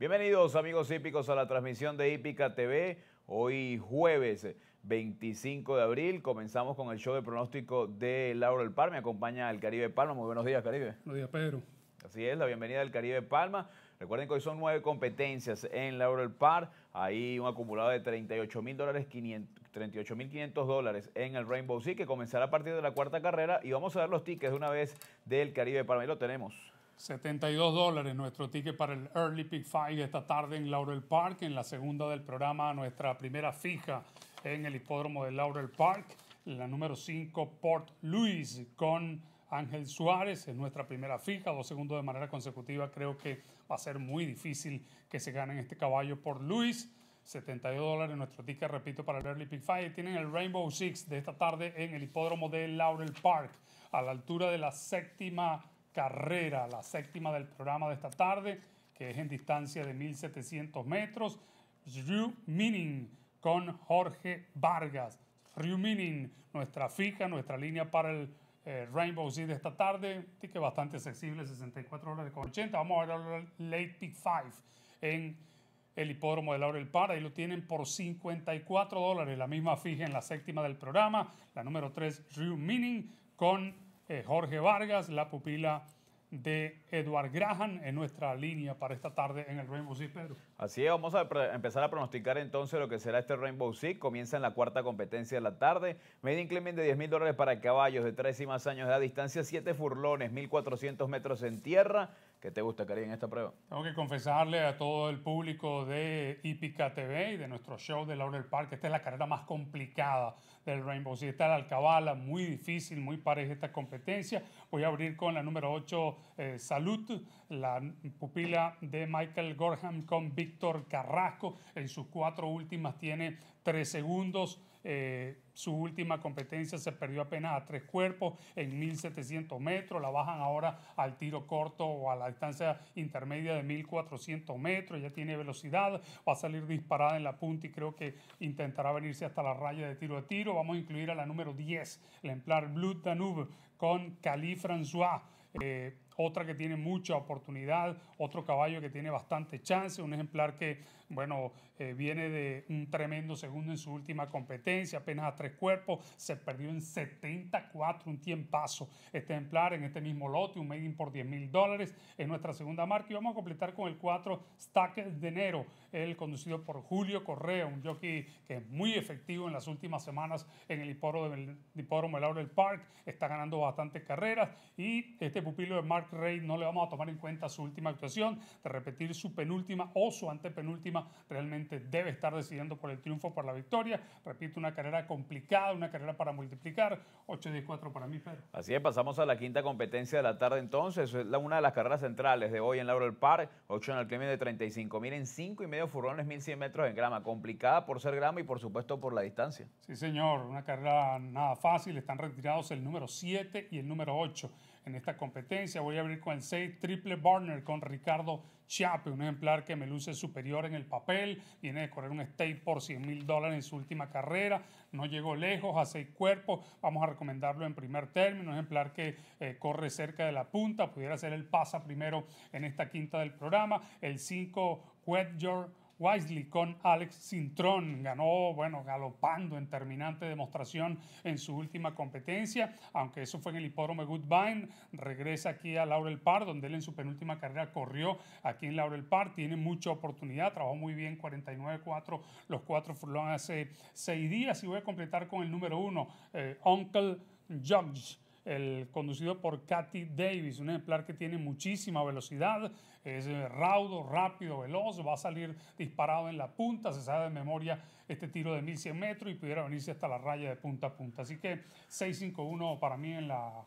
Bienvenidos amigos hípicos a la transmisión de Hípica TV. Hoy jueves 25 de abril comenzamos con el show de pronóstico de Lauro el Par. Me acompaña el Caribe Palma. Muy buenos días, Caribe. Buenos días, Pedro. Así es, la bienvenida del Caribe Palma. Recuerden que hoy son nueve competencias en Lauro del Par. Hay un acumulado de 38 mil dólares, 38.500 dólares en el Rainbow Sea que comenzará a partir de la cuarta carrera. Y vamos a ver los tickets una vez del Caribe Palma. Ahí lo tenemos. 72 dólares nuestro ticket para el Early Pick Five esta tarde en Laurel Park, en la segunda del programa, nuestra primera fija en el hipódromo de Laurel Park, la número 5 Port Louis con Ángel Suárez, es nuestra primera fija, dos segundos de manera consecutiva, creo que va a ser muy difícil que se gane este caballo Port Luis. 72 dólares nuestro ticket, repito, para el Early Pick Five. Tienen el Rainbow Six de esta tarde en el hipódromo de Laurel Park, a la altura de la séptima carrera, la séptima del programa de esta tarde, que es en distancia de 1700 metros. Ryu Mining con Jorge Vargas. Ryu Mining, nuestra fija, nuestra línea para el eh, Rainbow Sea de esta tarde. Ticket bastante accesible, 64 dólares con 80. Vamos a ver el Late Pick 5 en el hipódromo de Laurel Park. Ahí lo tienen por 54 dólares. La misma fija en la séptima del programa. La número 3, Ryu Mining con eh, Jorge Vargas, la pupila de Edward Graham en nuestra línea para esta tarde en el Rainbow Pedro. Así es, vamos a empezar a pronosticar entonces lo que será este Rainbow Six. Comienza en la cuarta competencia de la tarde. Media inclement de 10 mil dólares para caballos de 3 y más años de distancia 7 furlones, 1400 metros en tierra. ¿Qué te gusta, Karim, en esta prueba? Tengo que confesarle a todo el público de Hípica TV y de nuestro show de Laurel Park que esta es la carrera más complicada del Rainbow Six. Está la Alcabala, muy difícil, muy pareja esta competencia. Voy a abrir con la número 8, eh, Salud, la pupila de Michael Gorham con Big Víctor Carrasco. En sus cuatro últimas tiene tres segundos. Eh, su última competencia se perdió apenas a tres cuerpos en 1700 metros. La bajan ahora al tiro corto o a la distancia intermedia de 1400 metros. Ya tiene velocidad. Va a salir disparada en la punta y creo que intentará venirse hasta la raya de tiro a tiro. Vamos a incluir a la número 10, el ejemplar Blue Danube con Cali François. Eh, otra que tiene mucha oportunidad, otro caballo que tiene bastante chance, un ejemplar que bueno, eh, viene de un tremendo segundo en su última competencia, apenas a tres cuerpos, se perdió en 74, un tiempazo ejemplar en este mismo lote, un maiden por 10 mil dólares en nuestra segunda marca. Y vamos a completar con el 4 Stack de enero, el conducido por Julio Correa, un jockey que es muy efectivo en las últimas semanas en el hipódromo de Laurel Park, está ganando bastantes carreras y este pupilo de Mark Reid no le vamos a tomar en cuenta su última actuación, de repetir su penúltima o su antepenúltima realmente debe estar decidiendo por el triunfo, por la victoria. Repito, una carrera complicada, una carrera para multiplicar. 8 de 4 para mí, Pedro. Así es, pasamos a la quinta competencia de la tarde entonces. Es una de las carreras centrales de hoy en Laurel Park. 8 en el premio de 35 Miren 5 y medio furrones, 1100 metros en grama. Complicada por ser grama y por supuesto por la distancia. Sí, señor. Una carrera nada fácil. Están retirados el número 7 y el número 8 en esta competencia. Voy a abrir con el 6 triple burner con Ricardo Chape un ejemplar que me luce superior en el papel. Viene de correr un state por 100 mil dólares en su última carrera. No llegó lejos, a seis cuerpos. Vamos a recomendarlo en primer término. Un ejemplar que eh, corre cerca de la punta. Pudiera ser el pasa primero en esta quinta del programa. El 5 Wet Wisely con Alex Cintrón. Ganó, bueno, galopando en terminante demostración en su última competencia, aunque eso fue en el hipódromo Goodbine. Regresa aquí a Laurel Park, donde él en su penúltima carrera corrió aquí en Laurel Park. Tiene mucha oportunidad, trabajó muy bien 49-4 los cuatro furlones hace seis días y voy a completar con el número uno, eh, Uncle Judge el conducido por Katy Davis, un ejemplar que tiene muchísima velocidad, es eh, raudo, rápido, veloz, va a salir disparado en la punta, se sabe de memoria este tiro de 1100 metros y pudiera venirse hasta la raya de punta a punta. Así que 651 para mí en la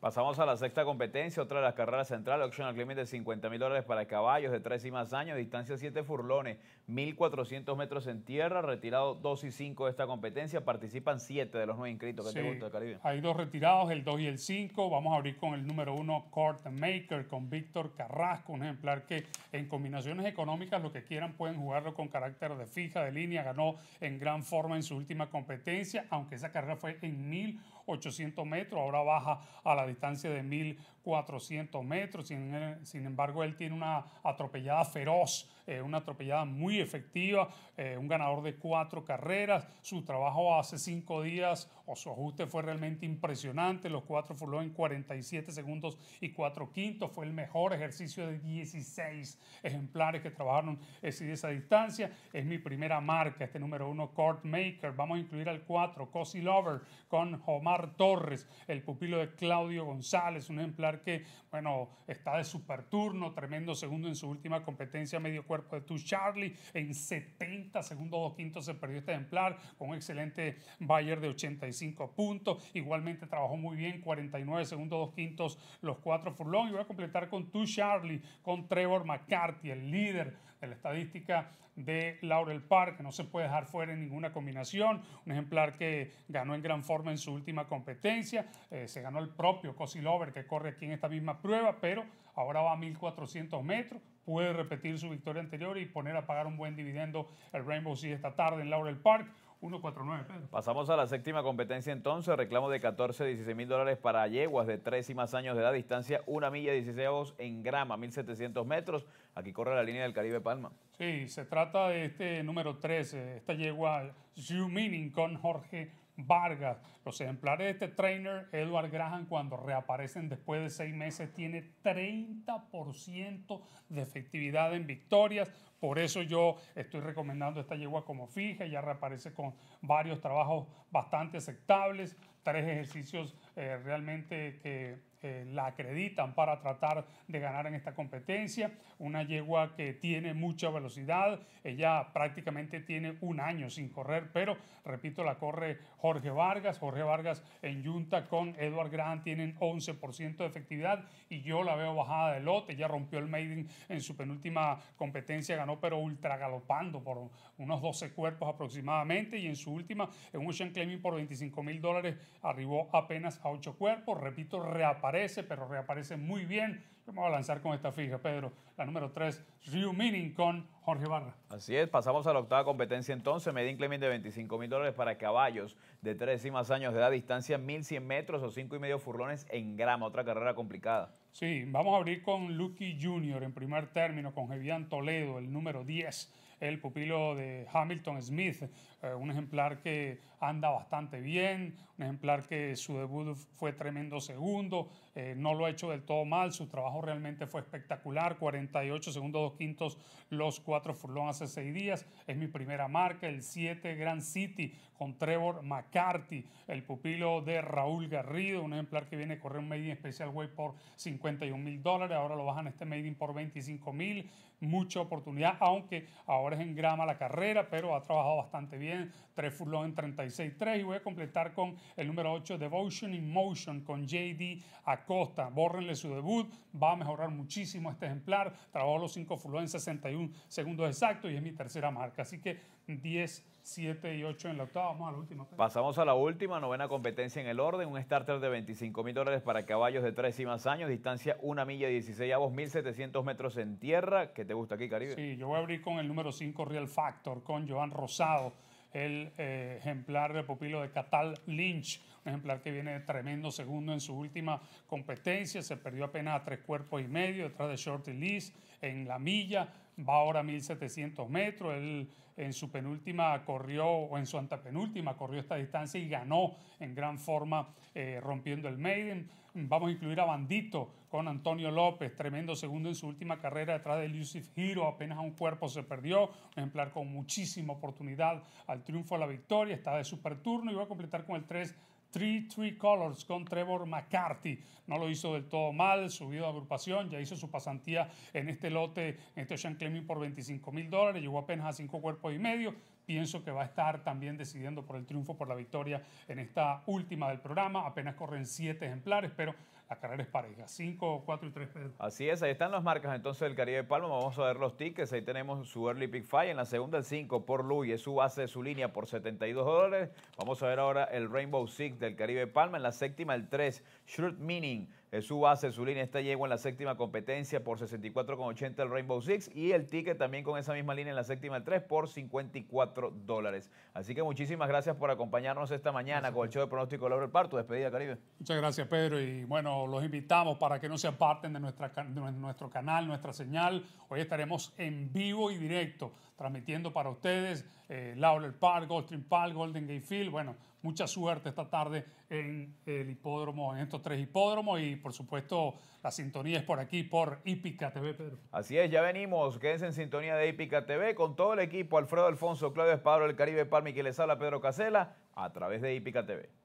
Pasamos a la sexta competencia, otra de las carreras centrales, optional limit de 50 mil dólares para caballos de 3 y más años, distancia 7 furlones, 1.400 metros en tierra, retirado 2 y 5 de esta competencia, participan 7 de los 9 inscritos ¿Qué te gusta Caribe. Hay dos retirados, el 2 y el 5, vamos a abrir con el número 1, Court Maker, con Víctor Carrasco, un ejemplar que en combinaciones económicas lo que quieran pueden jugarlo con carácter de fija, de línea, ganó en gran forma en su última competencia, aunque esa carrera fue en 1.000 800 metros, ahora baja a la distancia de 1400 metros. Eh, sin, embargo, él tiene una atropellada feroz eh, una atropellada muy efectiva, eh, un ganador de cuatro carreras. Su trabajo hace cinco días o su ajuste fue realmente impresionante. Los cuatro furló en 47 segundos y cuatro quintos. Fue el mejor ejercicio de 16 ejemplares que trabajaron eh, esa distancia. Es mi primera marca, este número uno, Court Maker. Vamos a incluir al cuatro, Cozy Lover, con Omar Torres, el pupilo de Claudio González, un ejemplar que, bueno, está de super turno, tremendo segundo en su última competencia medio cuerpo de Tu Charlie. En 70, segundos, 2 quintos se perdió este ejemplar con un excelente Bayer de 85 puntos. Igualmente trabajó muy bien, 49 segundos, dos quintos, los cuatro furlón, Y voy a completar con Tu Charlie, con Trevor McCarthy, el líder de la estadística de Laurel Park, no se puede dejar fuera en ninguna combinación, un ejemplar que ganó en gran forma en su última competencia, eh, se ganó el propio Cosilover que corre aquí en esta misma prueba, pero ahora va a 1400 metros, puede repetir su victoria anterior y poner a pagar un buen dividendo el Rainbow Sea esta tarde en Laurel Park 149, Pedro. Pasamos a la séptima competencia entonces. Reclamo de 14, 16 mil dólares para yeguas de 3 y más años de edad. Distancia 1 milla 16 en grama, 1700 metros. Aquí corre la línea del Caribe Palma. Sí, se trata de este número 13, esta yegua Zuminin con Jorge Vargas. Los ejemplares de este trainer, Edward Graham, cuando reaparecen después de seis meses, tiene 30% de efectividad en victorias. Por eso yo estoy recomendando esta yegua como fija. Ya reaparece con varios trabajos bastante aceptables tres ejercicios eh, realmente que eh, la acreditan para tratar de ganar en esta competencia. Una yegua que tiene mucha velocidad, ella prácticamente tiene un año sin correr, pero repito, la corre Jorge Vargas. Jorge Vargas en Junta con Edward Grant tienen 11% de efectividad y yo la veo bajada de lote. Ella rompió el maiden en su penúltima competencia, ganó pero ultra galopando por unos 12 cuerpos aproximadamente y en su última, en un por 25 mil dólares, arribó apenas a ocho cuerpos, repito, reaparece, pero reaparece muy bien. Vamos a lanzar con esta fija, Pedro, la número tres, Ryu Meaning con Jorge Barra. Así es, pasamos a la octava competencia entonces, Medin Clement de 25 mil dólares para caballos de tres y más años de la distancia 1100 metros o cinco y medio furlones en grama, otra carrera complicada. Sí, vamos a abrir con Lucky Jr. en primer término, con Jevian Toledo, el número 10 el pupilo de Hamilton Smith. Eh, un ejemplar que anda bastante bien, un ejemplar que su debut fue tremendo segundo, eh, no lo ha hecho del todo mal, su trabajo realmente fue espectacular, 48 segundos, dos quintos, los cuatro furlón hace seis días, es mi primera marca, el 7 Grand City con Trevor McCarthy, el pupilo de Raúl Garrido, un ejemplar que viene a correr un Made in Special Way por 51 mil dólares, ahora lo bajan este Made in por 25 mil, mucha oportunidad, aunque ahora es en grama la carrera, pero ha trabajado bastante bien. Tres load en 36.3 y voy a completar con el número 8, Devotion in Motion, con JD Acosta. Bórrenle su debut, va a mejorar muchísimo este ejemplar. Trabajó los 5 load en 61 segundos exactos y es mi tercera marca. Así que 10, 7 y 8 en la octava. Vamos a la última. Pues. Pasamos a la última, novena competencia en el orden. Un starter de 25 mil dólares para caballos de 3 y más años. Distancia 1 milla 16 avos, 1700 metros en tierra. ¿Qué te gusta aquí, Caribe? Sí, yo voy a abrir con el número 5 Real Factor, con Joan Rosado el eh, ejemplar de pupilo de Catal Lynch, un ejemplar que viene tremendo segundo en su última competencia, se perdió apenas a tres cuerpos y medio detrás de Shorty lee en la milla va ahora a 1700 metros, él en su penúltima corrió, o en su antepenúltima corrió esta distancia y ganó en gran forma eh, rompiendo el Maiden. Vamos a incluir a Bandito con Antonio López, tremendo segundo en su última carrera detrás de Lucif Hero, apenas a un cuerpo se perdió, un ejemplar con muchísima oportunidad al triunfo, a la victoria, está de super turno y va a completar con el 3 Three Three Colors con Trevor McCarthy. No lo hizo del todo mal, subido a agrupación, ya hizo su pasantía en este lote, en este Ocean por 25 mil dólares, llegó apenas a cinco cuerpos y medio. Pienso que va a estar también decidiendo por el triunfo, por la victoria en esta última del programa. Apenas corren siete ejemplares, pero a carreras parejas. 5, 4 y 3, Así es, ahí están las marcas entonces del Caribe de Palma. Vamos a ver los tickets. Ahí tenemos su Early Pick Five. En la segunda, el 5 por es Su base su línea por 72 dólares. Vamos a ver ahora el Rainbow Six del Caribe Palma. En la séptima, el 3 Short Meaning. su base, su línea está yegua en la séptima competencia por 64,80 el Rainbow Six y el ticket también con esa misma línea en la séptima 3 por 54 dólares. Así que muchísimas gracias por acompañarnos esta mañana con el show de pronóstico de del Parto. Despedida, Caribe. Muchas gracias, Pedro. Y bueno, los invitamos para que no se aparten de, nuestra, de nuestro canal, nuestra señal. Hoy estaremos en vivo y directo transmitiendo para ustedes eh, Laurel Park, Goldstream Park, Golden Gate Field. Bueno, mucha suerte esta tarde en el hipódromo, en estos tres hipódromos y por supuesto la sintonía es por aquí, por Hípica TV, Pedro. Así es, ya venimos, quédense en sintonía de Hípica TV con todo el equipo, Alfredo Alfonso, Claudio Espadro, El Caribe Palmi, que les habla Pedro Casela, a través de Hípica TV.